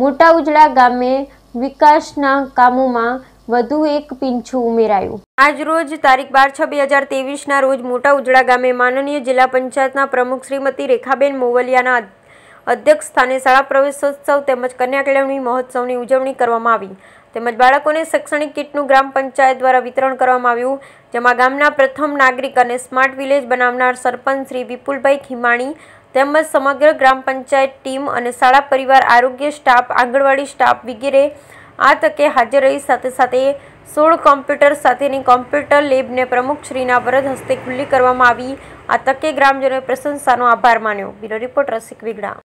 મોટા ઉજળા ગામે વિકાસના કામોમાં વધુ એક પીંછું ઉમેરાયું આજ રોજ તારીખ બાર છ બે હજાર તેવીસના રોજ મોટા ઉજળા ગામે માનનીય જિલ્લા પંચાયતના પ્રમુખ શ્રીમતી રેખાબેન મોવલિયાના અધ્યક્ષ સ્થાને શાળા પ્રવેશોત્સવ તેમજ કન્યા કેળવણી મહોત્સવની ઉજવણી કરવામાં આવી તેમજ બાળકોને શૈક્ષણિક કીટનું ગ્રામ પંચાયત દ્વારા વિતરણ કરવામાં આવ્યું જેમાં ગામના પ્રથમ નાગરિક અને સ્માર્ટ વિલેજ બનાવનાર સરપંચ શ્રી વિપુલભાઈ ખીમાણી તેમજ સમગ્ર ગ્રામ પંચાયત ટીમ અને શાળા પરિવાર આરોગ્ય સ્ટાફ આંગણવાડી સ્ટાફ વગેરે આ તકે હાજર રહી સાથે સાથે સોળ કોમ્પ્યુટર સાથેની કોમ્પ્યુટર લેબને પ્રમુખશ્રીના વરદ હસ્તે ખુલ્લી કરવામાં આવી આ તકે ગ્રામજનોએ પ્રશંસાનો આભાર માન્યો બ્યુરો રિપોર્ટ રસિક વિગડા